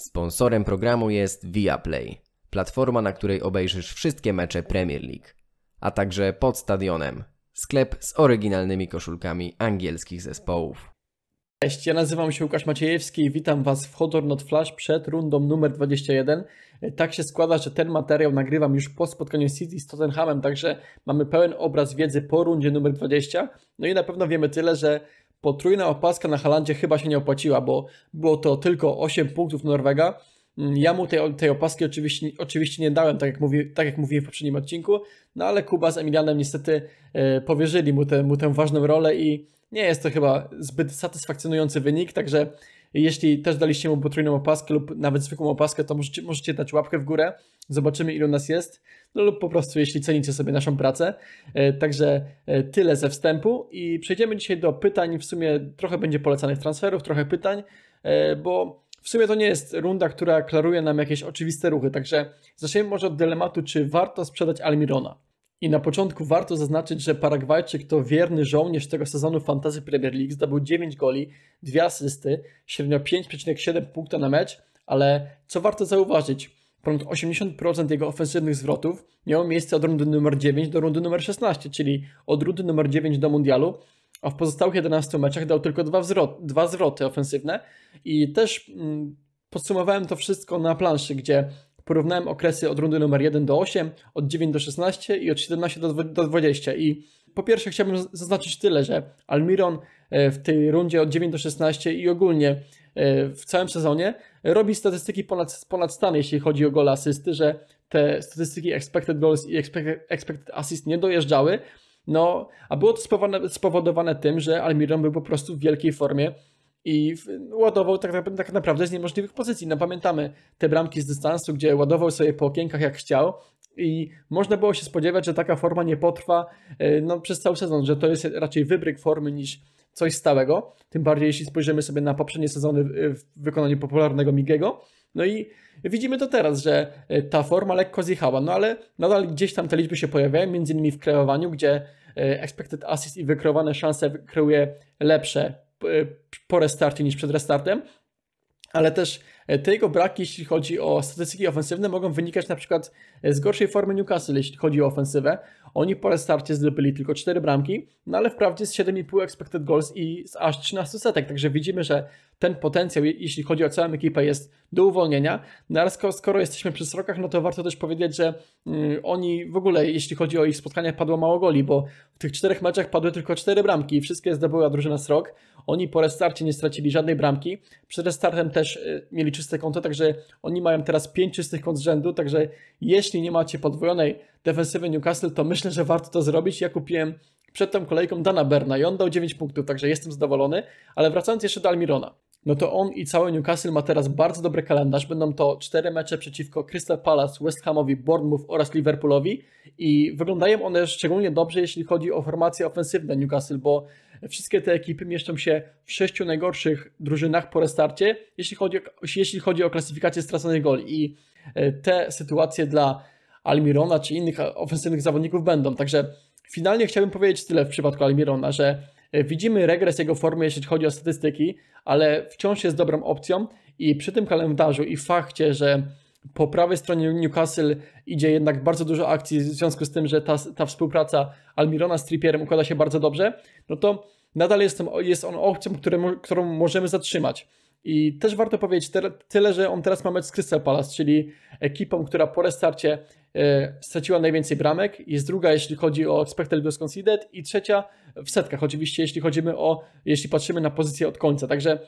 Sponsorem programu jest Viaplay, platforma, na której obejrzysz wszystkie mecze Premier League, a także pod stadionem, sklep z oryginalnymi koszulkami angielskich zespołów. Cześć, ja nazywam się Łukasz Maciejewski i witam Was w Hodor Not Flash przed rundą numer 21. Tak się składa, że ten materiał nagrywam już po spotkaniu City z Tottenhamem, także mamy pełen obraz wiedzy po rundzie numer 20. No i na pewno wiemy tyle, że potrójna opaska na Halandzie chyba się nie opłaciła, bo było to tylko 8 punktów Norwega. Mm, ja mu tej, tej opaski oczywiście, oczywiście nie dałem, tak jak, mówi, tak jak mówiłem w poprzednim odcinku, no ale Kuba z Emilianem niestety e, powierzyli mu, te, mu tę ważną rolę i nie jest to chyba zbyt satysfakcjonujący wynik, także jeśli też daliście mu potrójną opaskę lub nawet zwykłą opaskę, to możecie, możecie dać łapkę w górę. Zobaczymy, ilu nas jest. No lub po prostu, jeśli cenicie sobie naszą pracę. E, także e, tyle ze wstępu i przejdziemy dzisiaj do pytań. W sumie trochę będzie polecanych transferów, trochę pytań, e, bo w sumie to nie jest runda, która klaruje nam jakieś oczywiste ruchy. Także zacznijmy może od dylematu, czy warto sprzedać Almirona. I na początku warto zaznaczyć, że Paragwajczyk to wierny żołnierz tego sezonu Fantasy Premier League. Zdobył 9 goli, 2 asysty, średnio 5,7 punkta na mecz, ale co warto zauważyć, ponad 80% jego ofensywnych zwrotów miało miejsce od rundy numer 9 do rundy numer 16, czyli od rundy numer 9 do mundialu, a w pozostałych 11 meczach dał tylko dwa, wzrot, dwa zwroty ofensywne i też mm, podsumowałem to wszystko na planszy, gdzie porównałem okresy od rundy numer 1 do 8, od 9 do 16 i od 17 do 20. I po pierwsze chciałbym zaznaczyć tyle, że Almiron e, w tej rundzie od 9 do 16 i ogólnie e, w całym sezonie robi statystyki ponad, ponad stan, jeśli chodzi o gole asysty, że te statystyki expected goals i expected, assist nie dojeżdżały. No, a było to spowodowane tym, że Almiron był po prostu w wielkiej formie i ładował tak, tak, naprawdę z niemożliwych pozycji. No pamiętamy te bramki z dystansu, gdzie ładował sobie po okienkach jak chciał i można było się spodziewać, że taka forma nie potrwa e, no, przez cały sezon, że to jest raczej wybryk formy niż coś stałego, tym bardziej jeśli spojrzymy sobie na poprzednie sezony w wykonaniu popularnego Migiego. No i widzimy to teraz, że e, ta forma lekko zjechała, no ale nadal gdzieś tam te liczby się pojawiają, między innymi w kreowaniu, gdzie e, expected assist i wykreowane szanse kreuje lepsze po restarcie niż przed restartem, ale też E, te jego braki, jeśli chodzi o statystyki ofensywne, mogą wynikać na przykład e, z gorszej formy Newcastle, jeśli chodzi o ofensywę. Oni po starcie zdobyli tylko 4 bramki, no ale wprawdzie z 7,5 expected goals i z aż 13 setek, także widzimy, że ten potencjał, jeśli chodzi o całą ekipę, jest do uwolnienia. No ale skoro jesteśmy przy srokach, no to warto też powiedzieć, że mm, oni w ogóle, jeśli chodzi o ich spotkania, padło mało goli, bo w tych czterech meczach padły tylko 4 bramki i wszystkie zdobyła drużyna srok. Oni po restarcie nie stracili żadnej bramki. Przed restartem też e, mieli czyste konto, także oni mają teraz pięć czystych kont z rzędu, także jeśli nie macie podwojonej defensywy Newcastle, to myślę, że warto to zrobić. Ja kupiłem przed tą kolejką Dana Berna i on dał 9 punktów, także jestem zadowolony, ale wracając jeszcze do Almirona, no to on i cały Newcastle ma teraz bardzo dobry kalendarz. Będą to cztery mecze przeciwko Crystal Palace, West Hamowi, Bournemouth oraz Liverpoolowi i wyglądają one szczególnie dobrze, jeśli chodzi o formacje ofensywne Newcastle, bo Wszystkie te ekipy mieszczą się w sześciu najgorszych drużynach po restarcie, jeśli chodzi o, jeśli chodzi o klasyfikację straconych goli. I e, te sytuacje dla Almirona czy innych ofensywnych zawodników będą. Także finalnie chciałbym powiedzieć tyle w przypadku Almirona, że e, widzimy regres jego formy, jeśli chodzi o statystyki, ale wciąż jest dobrą opcją i przy tym kalendarzu i fakcie, że po prawej stronie Newcastle idzie jednak bardzo dużo akcji w związku z tym, że ta, ta współpraca Almirona z Trippierem układa się bardzo dobrze, no to nadal jest, jest on opcją, które, którą możemy zatrzymać. I też warto powiedzieć tyle, że on teraz ma mecz z Crystal Palace, czyli ekipą, która po restarcie e, straciła najwięcej bramek, jest druga, jeśli chodzi o expected goals conceded i trzecia w setkach, oczywiście, jeśli chodzimy o, jeśli patrzymy na pozycję od końca. Także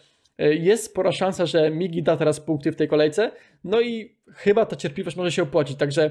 E, jest spora szansa, że Migi da teraz punkty w tej kolejce, no i chyba ta cierpliwość może się opłacić, także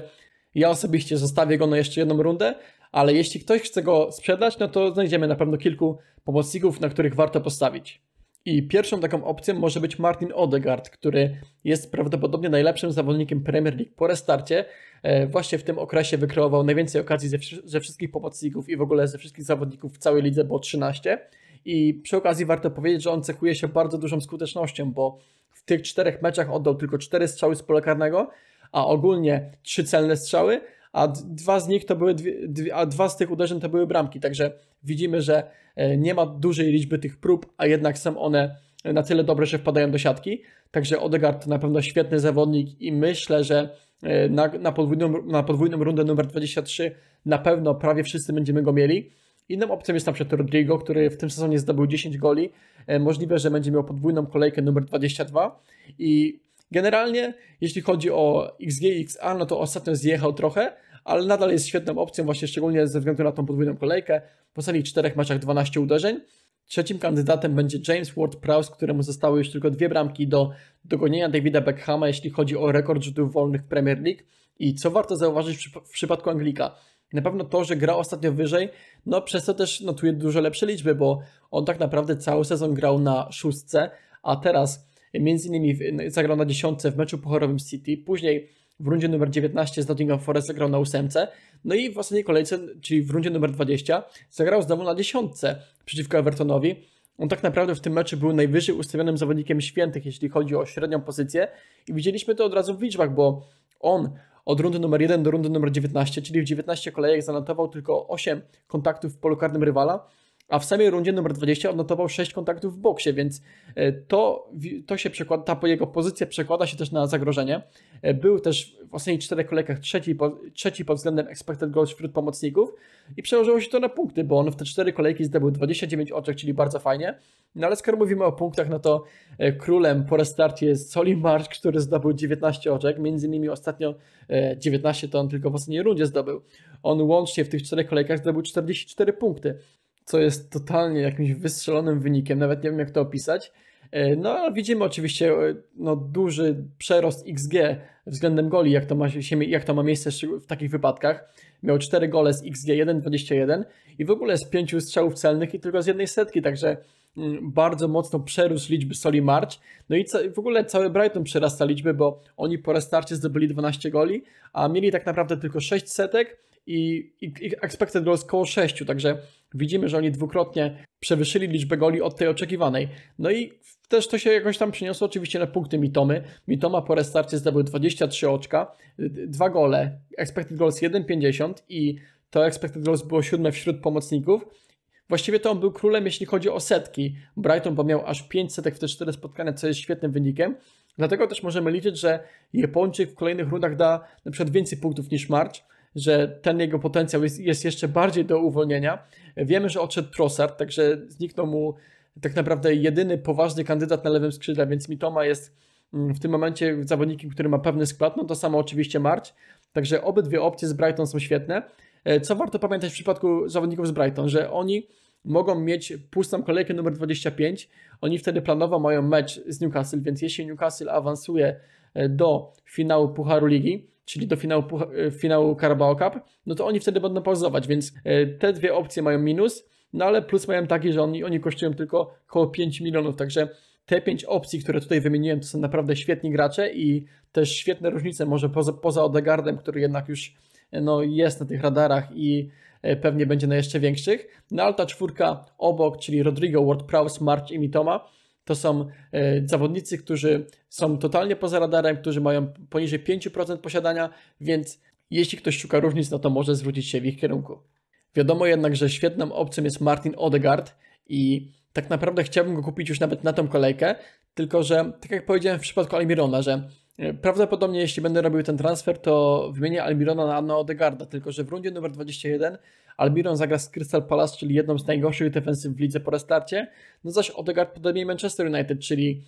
ja osobiście zostawię go na jeszcze jedną rundę, ale jeśli ktoś chce go sprzedać, no to znajdziemy na pewno kilku pomocników, na których warto postawić. I pierwszą taką opcją może być Martin Odegaard, który jest prawdopodobnie najlepszym zawodnikiem Premier League po restarcie. E, właśnie w tym okresie wykreował najwięcej okazji ze, ze wszystkich pomocników i w ogóle ze wszystkich zawodników w całej lidze, bo 13. I przy okazji warto powiedzieć, że on cechuje się bardzo dużą skutecznością, bo w tych czterech meczach oddał tylko cztery strzały z pola karnego, a ogólnie trzy celne strzały, a dwa z nich to były dwie, a dwa z tych uderzeń to były bramki. Także widzimy, że e, nie ma dużej liczby tych prób, a jednak są one na tyle dobre, że wpadają do siatki. Także Odegaard to na pewno świetny zawodnik i myślę, że e, na, na, podwójną, na podwójną rundę numer 23 na pewno prawie wszyscy będziemy go mieli. Inną opcją jest na przykład Rodrigo, który w tym sezonie zdobył 10 goli. E, możliwe, że będzie miał podwójną kolejkę numer 22 i generalnie jeśli chodzi o XG i XA, no to ostatnio zjechał trochę, ale nadal jest świetną opcją właśnie szczególnie ze względu na tą podwójną kolejkę. W ostatnich czterech meczach 12 uderzeń. Trzecim kandydatem będzie James Ward-Prowse, któremu zostały już tylko dwie bramki do dogonienia Davida Beckhama, jeśli chodzi o rekord rzutów wolnych w Premier League. I co warto zauważyć w, przypadku Anglika? I na pewno to, że grał ostatnio wyżej, no przez to też notuje dużo lepsze liczby, bo on tak naprawdę cały sezon grał na szóstce, a teraz między innymi no, zagrał na dziesiątce w meczu pochorowym City, później w rundzie numer 19 z Nottingham Forest zagrał na ósemce, no i w ostatniej kolejce, czyli w rundzie numer 20, zagrał znowu na dziesiątce przeciwko Evertonowi. On tak naprawdę w tym meczu był najwyżej ustawionym zawodnikiem świętych, jeśli chodzi o średnią pozycję i widzieliśmy to od razu w liczbach, bo on od rundy numer 1 do rundy numer 19, czyli w 19 kolejek zanotował tylko 8 kontaktów w polu karnym rywala, a w samej rundzie numer 20 odnotował 6 kontaktów w boksie, więc e, to, to się przekłada, ta jego pozycja przekłada się też na zagrożenie. E, był też w ostatnich czterech kolejkach trzeci, po, trzeci pod względem expected goals wśród pomocników i przełożyło się to na punkty, bo on w te cztery kolejki zdobył 29 oczek, czyli bardzo fajnie. No ale skoro mówimy o punktach, no to e, królem po restarcie jest Soli który zdobył 19 oczek, między innymi ostatnio 19 e, to on tylko w ostatniej rundzie zdobył. On łącznie w tych czterech kolejkach zdobył 44 punkty, co jest totalnie jakimś wystrzelonym wynikiem, nawet nie wiem jak to opisać. E, no widzimy oczywiście e, no, duży przerost XG względem goli, jak to, ma się, jak to ma miejsce w takich wypadkach. Miał 4 gole z XG 1,21 i w ogóle z 5 strzałów celnych i tylko z jednej setki, także mm, bardzo mocno przerósł liczby Soli March. No i w ogóle cały Brighton przerasta liczby, bo oni po restarcie zdobyli 12 goli, a mieli tak naprawdę tylko 6 setek i, i, i expected goals koło 6, także Widzimy, że oni dwukrotnie przewyższyli liczbę goli od tej oczekiwanej. No i też to się jakoś tam przyniosło oczywiście na punkty Mitomy. Mitoma po restarcie zdobył 23 oczka, y, dwa gole, expected goals 1,50 i to expected goals było siódme wśród pomocników. Właściwie to on był królem, jeśli chodzi o setki. Brighton bo miał aż 5 setek w te 4 spotkania, co jest świetnym wynikiem. Dlatego też możemy liczyć, że Japończyk w kolejnych rundach da na przykład więcej punktów niż March że ten jego potencjał jest, jest jeszcze bardziej do uwolnienia. Wiemy, że odszedł Trossard, także zniknął mu tak naprawdę jedyny poważny kandydat na lewym skrzydle, więc Mitoma jest mm, w tym momencie zawodnikiem, który ma pewny skład, no to samo oczywiście Marć, także obydwie opcje z Brighton są świetne. E, co warto pamiętać w przypadku zawodników z Brighton, że oni mogą mieć pustą kolejkę numer 25, oni wtedy planowo mają mecz z Newcastle, więc jeśli Newcastle awansuje e, do finału Pucharu Ligi, czyli do finału, e, finału Carabao Cup, no to oni wtedy będą pauzować, więc e, te dwie opcje mają minus, no ale plus mają taki, że oni, oni kosztują tylko około 5 milionów, także te pięć opcji, które tutaj wymieniłem, to są naprawdę świetni gracze i też świetne różnice, może poza, poza Odegardem, który jednak już e, no, jest na tych radarach i pewnie będzie na jeszcze większych. No ale ta czwórka obok, czyli Rodrigo, Ward-Prowse, March i Mitoma, to są e, zawodnicy, którzy są totalnie poza radarem, którzy mają poniżej 5% posiadania, więc jeśli ktoś szuka różnic, no to może zwrócić się w ich kierunku. Wiadomo jednak, że świetną opcją jest Martin Odegaard i tak naprawdę chciałbym go kupić już nawet na tą kolejkę, tylko że tak jak powiedziałem w przypadku Almirona, że E, prawdopodobnie jeśli będę robił ten transfer, to wymienię Almirona na Anna Odegarda, tylko że w rundzie numer 21 Almiron zagra z Crystal Palace, czyli jedną z najgorszych defensyw w lidze po restarcie, no zaś Odegard podejmie Manchester United, czyli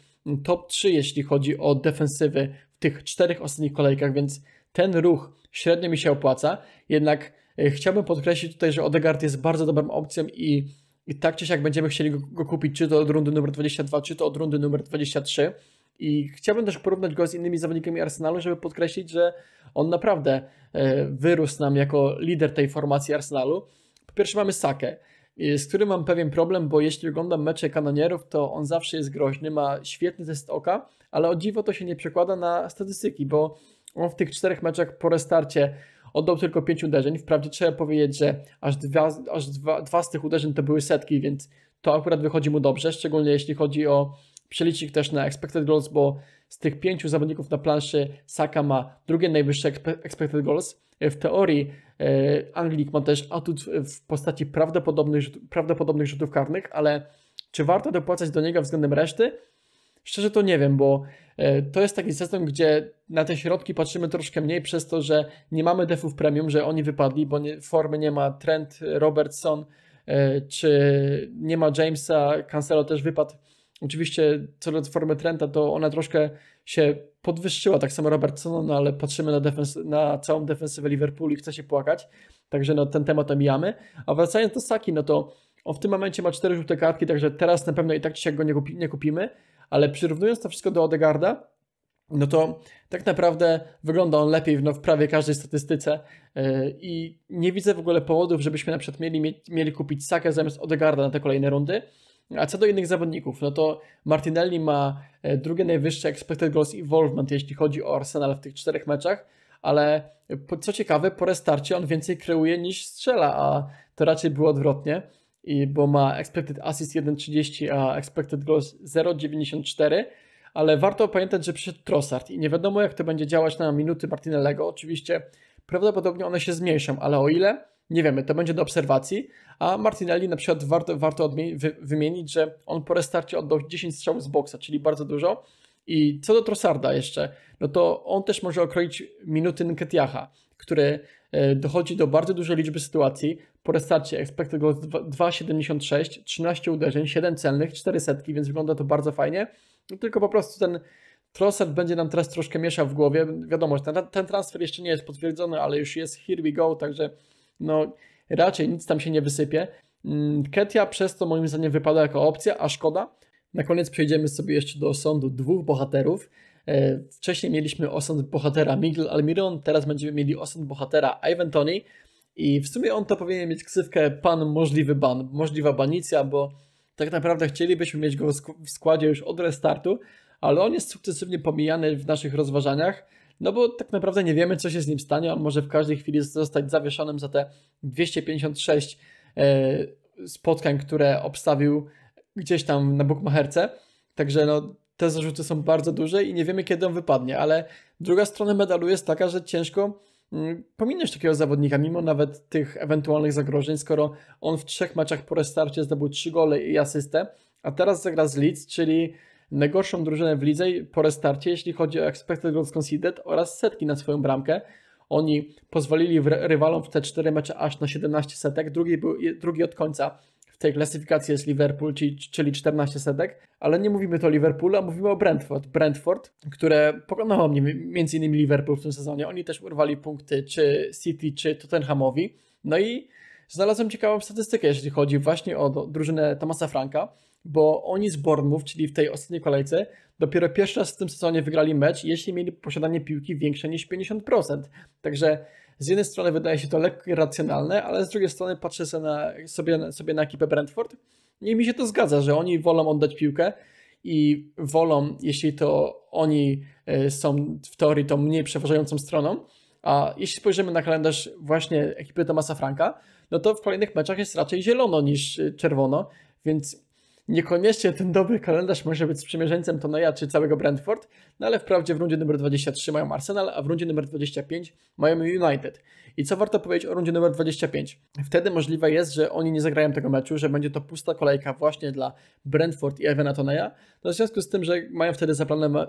top 3 jeśli chodzi o defensywy w tych czterech ostatnich kolejkach, więc ten ruch średnio mi się opłaca, jednak e, chciałbym podkreślić tutaj, że Odegard jest bardzo dobrą opcją i, i tak czy siak będziemy chcieli go, go kupić, czy to od rundy numer 22, czy to od rundy numer 23, i chciałbym też porównać go z innymi zawodnikami Arsenalu, żeby podkreślić, że on naprawdę e, wyrósł nam jako lider tej formacji Arsenalu. Po pierwsze mamy Sakę, e, z którym mam pewien problem, bo jeśli oglądam mecze kanonierów, to on zawsze jest groźny, ma świetny test oka, ale o dziwo to się nie przekłada na statystyki, bo on w tych czterech meczach po restarcie oddał tylko 5 uderzeń. Wprawdzie trzeba powiedzieć, że aż, dwa, aż dwa, dwa z tych uderzeń to były setki, więc to akurat wychodzi mu dobrze, szczególnie jeśli chodzi o przelicik też na expected goals, bo z tych pięciu zawodników na planszy Saka ma drugie najwyższe expected goals. E, w teorii e, Anglik ma też atut w postaci prawdopodobnych, prawdopodobnych rzutów karnych, ale czy warto dopłacać do niego względem reszty? Szczerze to nie wiem, bo e, to jest taki system, gdzie na te środki patrzymy troszkę mniej przez to, że nie mamy defów premium, że oni wypadli, bo nie, formy nie ma Trent, Robertson, czy nie ma Jamesa, Cancelo też wypadł Oczywiście co do formy Trenta, to ona troszkę się podwyższyła, tak samo Robertson, no ale patrzymy na, defens- na całą defensywę Liverpoolu i chce się płakać, także no, ten temat omijamy. A wracając do Saki, no to on w tym momencie ma cztery żółte kartki, także teraz na pewno i tak się go nie, kupi- nie kupimy, ale przyrównując to wszystko do Odegarda, no to tak naprawdę wygląda on lepiej no, w prawie każdej statystyce yy, i nie widzę w ogóle powodów, żebyśmy na przykład mieli, mieli kupić Sakę zamiast Odegarda na te kolejne rundy, a co do innych zawodników, no to Martinelli ma e, drugie najwyższe expected goals involvement, jeśli chodzi o Arsenal w tych czterech meczach, ale co ciekawe, po restarcie on więcej kreuje niż strzela, a to raczej było odwrotnie, i bo ma expected assist 1,30, a expected goals 0,94, ale warto pamiętać, że przyszedł Trossard i nie wiadomo jak to będzie działać na minuty Martinellego. Oczywiście prawdopodobnie one się zmniejszą, ale o ile nie wiemy, to będzie do obserwacji, a Martinelli na przykład warto, warto wy, wymienić, że on po restarcie oddał 10 strzałów z boksa, czyli bardzo dużo i co do Trossarda jeszcze, no to on też może okroić minuty Nketiaha, który e, dochodzi do bardzo dużej liczby sytuacji. Po restarcie expected goals 2,76, 13 uderzeń, 7 celnych, 4 setki, więc wygląda to bardzo fajnie. No tylko po prostu ten Trossard będzie nam teraz troszkę mieszał w głowie. Wiadomo, że ten, ten transfer jeszcze nie jest potwierdzony, ale już jest here we go, także no raczej nic tam się nie wysypie. Mm, Ketia przez to moim zdaniem wypada jako opcja, a szkoda. Na koniec przejdziemy sobie jeszcze do osądu dwóch bohaterów. E, wcześniej mieliśmy osąd bohatera Miguel Almiron, teraz będziemy mieli osąd bohatera Ivan Tony i w sumie on to powinien mieć ksywkę pan możliwy ban, możliwa banicja, bo tak naprawdę chcielibyśmy mieć go w składzie już od restartu, ale on jest sukcesywnie pomijany w naszych rozważaniach no bo tak naprawdę nie wiemy, co się z nim stanie. On może w każdej chwili zostać zawieszonym za te 256 e, spotkań, które obstawił gdzieś tam na bukmacherce. Także no, te zarzuty są bardzo duże i nie wiemy, kiedy on wypadnie, ale druga strona medalu jest taka, że ciężko mm, pominąć takiego zawodnika, mimo nawet tych ewentualnych zagrożeń, skoro on w trzech meczach po restarcie zdobył trzy gole i asystę, a teraz zagra z Leeds, czyli najgorszą drużynę w lidze po restarcie, jeśli chodzi o expected goals conceded oraz setki na swoją bramkę. Oni pozwolili rywalom w te cztery mecze aż na 17 setek, drugi, był, drugi od końca w tej klasyfikacji jest Liverpool, czyli 14 setek, ale nie mówimy to o Liverpoolu, a mówimy o Brentford. Brentford, które pokonało mnie między innymi Liverpool w tym sezonie. Oni też urwali punkty czy City, czy Tottenhamowi. No i znalazłem ciekawą statystykę, jeśli chodzi właśnie o drużynę Tomasa Franka bo oni z Bormów, czyli w tej ostatniej kolejce, dopiero pierwszy raz w tym sezonie wygrali mecz, jeśli mieli posiadanie piłki większe niż 50%. Także z jednej strony wydaje się to lekko irracjonalne, ale z drugiej strony patrzę sobie na, sobie, sobie na ekipę Brentford i mi się to zgadza, że oni wolą oddać piłkę i wolą, jeśli to oni e, są w teorii tą mniej przeważającą stroną, a jeśli spojrzymy na kalendarz właśnie ekipy Tomasa Franka, no to w kolejnych meczach jest raczej zielono niż e, czerwono, więc Niekoniecznie ten dobry kalendarz może być sprzymierzeńcem Toneja czy całego Brentford, no ale wprawdzie w rundzie numer 23 mają Arsenal, a w rundzie numer 25 mają United. I co warto powiedzieć o rundzie numer 25? Wtedy możliwe jest, że oni nie zagrają tego meczu, że będzie to pusta kolejka właśnie dla Brentford i Evana Toneja, no w związku z tym, że mają wtedy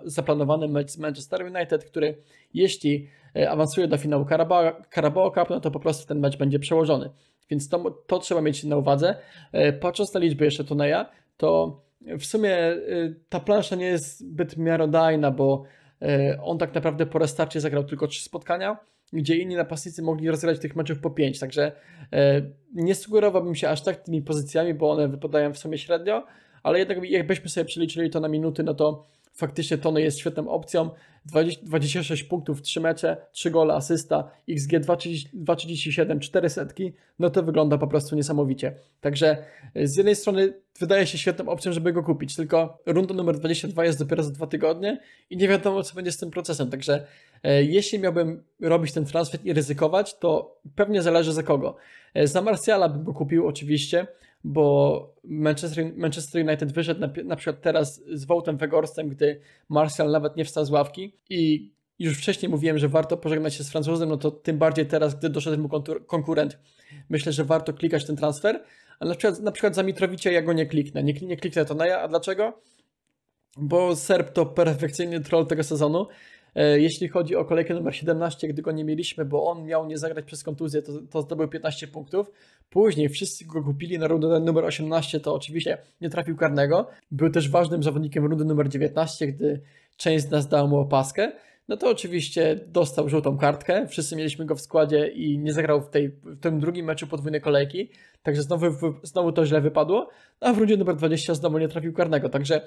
zaplanowany mecz z Manchester United, który jeśli e, awansuje do finału Carabao, Carabao Cup, no to po prostu ten mecz będzie przełożony. Więc to, to trzeba mieć na uwadze. E, patrząc na liczby jeszcze Toneja, to w sumie y, ta plansza nie jest zbyt miarodajna, bo y, on tak naprawdę po restarcie zagrał tylko trzy spotkania, gdzie inni napastnicy mogli rozgrać tych meczów po pięć, także y, nie sugerowałbym się aż tak tymi pozycjami, bo one wypadają w sumie średnio, ale jednak jakbyśmy sobie przeliczyli to na minuty, no to faktycznie Tony jest świetną opcją. 20, 26 punktów, 3 mecze, 3 gole, asysta, XG 2,37, 4 setki, no to wygląda po prostu niesamowicie. Także e, z jednej strony wydaje się świetną opcją, żeby go kupić, tylko runda numer 22 jest dopiero za dwa tygodnie i nie wiadomo, co będzie z tym procesem. Także e, jeśli miałbym robić ten transfer i ryzykować, to pewnie zależy za kogo. E, za Marciala bym go kupił oczywiście, bo Manchester, Manchester United wyszedł na, na przykład teraz z Wołtem Wegorstem, gdy Martial nawet nie wstał z ławki i już wcześniej mówiłem, że warto pożegnać się z Francuzem, no to tym bardziej teraz, gdy doszedł mu konkurent, myślę, że warto klikać ten transfer, a na przykład, na przykład za Mitrowicia ja go nie kliknę, nie, nie kliknę ja a dlaczego? Bo Serb to perfekcyjny troll tego sezonu E, jeśli chodzi o kolejkę numer 17, gdy go nie mieliśmy, bo on miał nie zagrać przez kontuzję, to, to zdobył 15 punktów. Później wszyscy go kupili na rundę numer 18, to oczywiście nie trafił karnego. Był też ważnym zawodnikiem rundy numer 19, gdy część z nas dała mu opaskę no to oczywiście dostał żółtą kartkę. Wszyscy mieliśmy go w składzie i nie zagrał w, tej, w tym drugim meczu podwójnej kolejki, także znowu, znowu to źle wypadło. No a w rundzie numer 20 znowu nie trafił karnego, także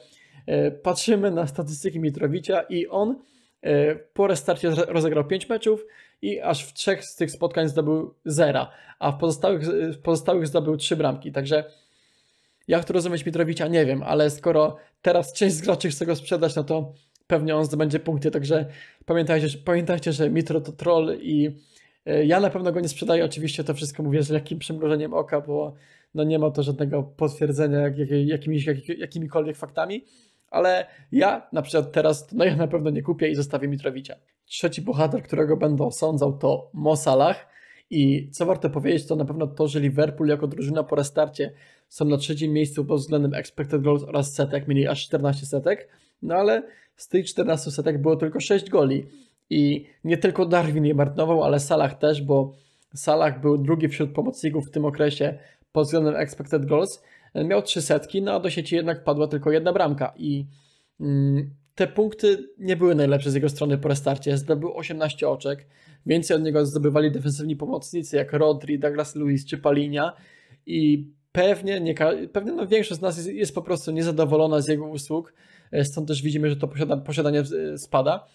e, patrzymy na statystyki Mitrowicia i on E, po restarcie rozegrał 5 meczów i aż w trzech z tych spotkań zdobył zera, a w pozostałych, w pozostałych zdobył 3 bramki. Także jak to rozumieć Mitrowicza, nie wiem, ale skoro teraz część z graczy chce go sprzedać, no to pewnie on zdobędzie punkty. Także pamiętajcie, pamiętajcie że Mitro to troll i e, ja na pewno go nie sprzedaję. Oczywiście to wszystko mówię z lekkim przymrużeniem oka, bo no nie ma to żadnego potwierdzenia jakimiś, jakimikolwiek faktami ale ja na przykład teraz, no ja na pewno nie kupię i zostawię Mitrowicza. Trzeci bohater, którego będę osądzał to Mo Salah i co warto powiedzieć, to na pewno to, że Liverpool jako drużyna po restarcie są na trzecim miejscu pod względem expected goals oraz setek, mieli aż 14 setek, no ale z tych 14 setek było tylko 6 goli i nie tylko Darwin je marnował, ale Salah też, bo Salah był drugi wśród pomocników w tym okresie pod względem expected goals, miał trzy setki, no a do sieci jednak padła tylko jedna bramka i mm, te punkty nie były najlepsze z jego strony po restarcie. Zdobył 18 oczek, więcej od niego zdobywali defensywni pomocnicy jak Rodri, Douglas Lewis czy Palinia i pewnie, nie, pewnie no większość z nas jest, jest, po prostu niezadowolona z jego usług, e, stąd też widzimy, że to posiada, posiadanie e, spada.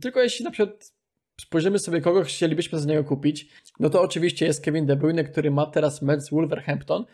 Tylko jeśli na przykład spojrzymy sobie, kogo chcielibyśmy za niego kupić, no to oczywiście jest Kevin De Bruyne, który ma teraz mecz z Wolverhampton,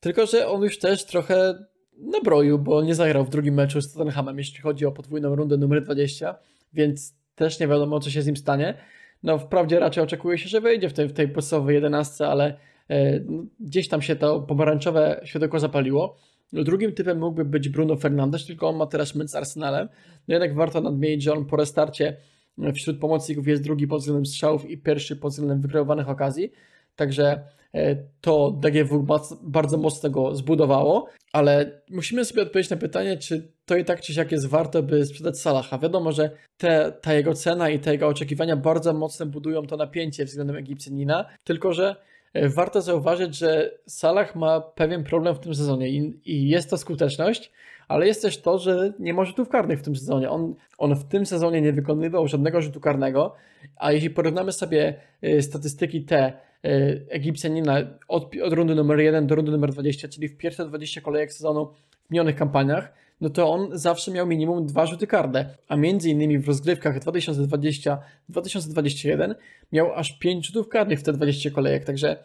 tylko, że on już też trochę nabroił, bo nie zagrał w drugim meczu z Tottenhamem, jeśli chodzi o podwójną rundę numer 20, więc też nie wiadomo, co się z nim stanie. No, wprawdzie raczej oczekuje się, że wyjdzie w tej, w tej podstawowej 11, ale e, no, gdzieś tam się to pomarańczowe światełko zapaliło. No, drugim typem mógłby być Bruno Fernandes, tylko on ma teraz mecz z Arsenalem. No jednak warto nadmienić, że on po restarcie e, wśród pomocników jest drugi pod względem strzałów i pierwszy pod względem wykreowanych okazji. Także e, to DGW bardzo mocno go zbudowało, ale musimy sobie odpowiedzieć na pytanie, czy to i tak czy siak jest warto, by sprzedać Salaha. Wiadomo, że te, ta jego cena i te jego oczekiwania bardzo mocno budują to napięcie względem Egipcjanina, tylko że e, warto zauważyć, że Salah ma pewien problem w tym sezonie i, i jest to skuteczność, ale jest też to, że nie ma rzutów karnych w tym sezonie. On, on w tym sezonie nie wykonywał żadnego rzutu karnego, a jeśli porównamy sobie e, statystyki te E, Egipcjanina od, od rundy numer 1 do rundy numer 20, czyli w pierwsze 20 kolejek sezonu w minionych kampaniach, no to on zawsze miał minimum dwa rzuty karne, a między innymi w rozgrywkach 2020-2021 miał aż 5 rzutów karnych w te 20 kolejek, także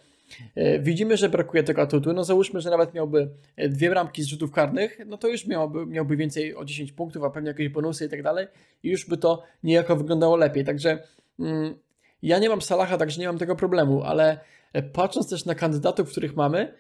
e, Widzimy, że brakuje tego atutu. No załóżmy, że nawet miałby e, dwie bramki z rzutów karnych, no to już miałby, miałby więcej o 10 punktów, a pewnie jakieś bonusy i tak dalej, i już by to niejako wyglądało lepiej. Także mm, ja nie mam Salaha, także nie mam tego problemu, ale e, patrząc też na kandydatów, których mamy,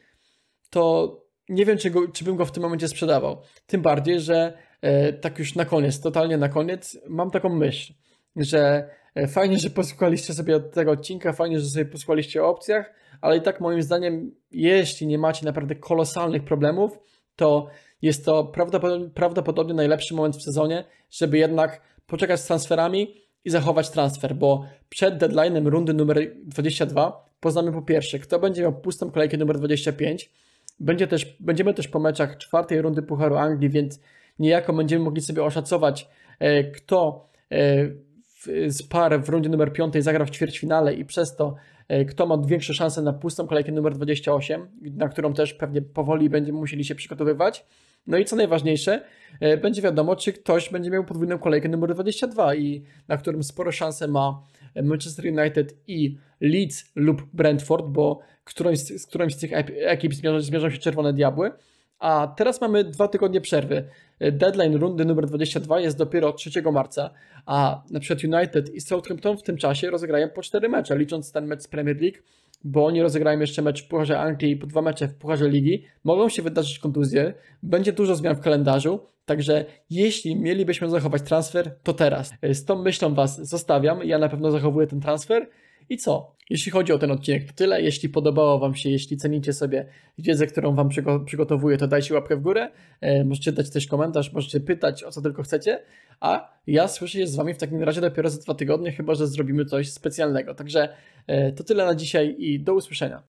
to nie wiem, czy, go, czy bym go w tym momencie sprzedawał. Tym bardziej, że e, tak już na koniec, totalnie na koniec, mam taką myśl, że e, fajnie, że posłuchaliście sobie tego odcinka, fajnie, że sobie posłuchaliście o opcjach, ale i tak moim zdaniem, jeśli nie macie naprawdę kolosalnych problemów, to jest to prawdopodobnie, prawdopodobnie najlepszy moment w sezonie, żeby jednak poczekać z transferami, i zachować transfer, bo przed deadline'em rundy numer 22 poznamy po pierwsze, kto będzie miał pustą kolejkę numer 25. Będzie też, będziemy też po meczach czwartej rundy Pucharu Anglii, więc niejako będziemy mogli sobie oszacować, e, kto e, z par w rundzie numer 5 zagra w ćwierćfinale i przez to e, kto ma większe szanse na pustą kolejkę numer 28, na którą też pewnie powoli będziemy musieli się przygotowywać. No i co najważniejsze, e, będzie wiadomo, czy ktoś będzie miał podwójną kolejkę numer 22 i na którym spore szanse ma Manchester United i Leeds lub Brentford, bo którąś, z którąś z tych ekip zmierzą się Czerwone Diabły. A teraz mamy dwa tygodnie przerwy. E, deadline rundy numer 22 jest dopiero 3 marca, a na przykład United i Southampton w tym czasie rozegrają po 4 mecze, licząc ten mecz z Premier League bo nie rozegrają jeszcze mecz w Pucharze Anglii i po dwa mecze w Pucharze Ligi, mogą się wydarzyć kontuzje, będzie dużo zmian w kalendarzu, także jeśli mielibyśmy zachować transfer, to teraz. E, z tą myślą Was zostawiam, ja na pewno zachowuję ten transfer, i co? Jeśli chodzi o ten odcinek, to tyle. Jeśli podobało Wam się, jeśli cenicie sobie wiedzę, którą Wam przygotowuję, to dajcie łapkę w górę. E, możecie dać też komentarz, możecie pytać o co tylko chcecie. A ja słyszę się z Wami w takim razie dopiero za dwa tygodnie, chyba że zrobimy coś specjalnego. Także e, to tyle na dzisiaj i do usłyszenia.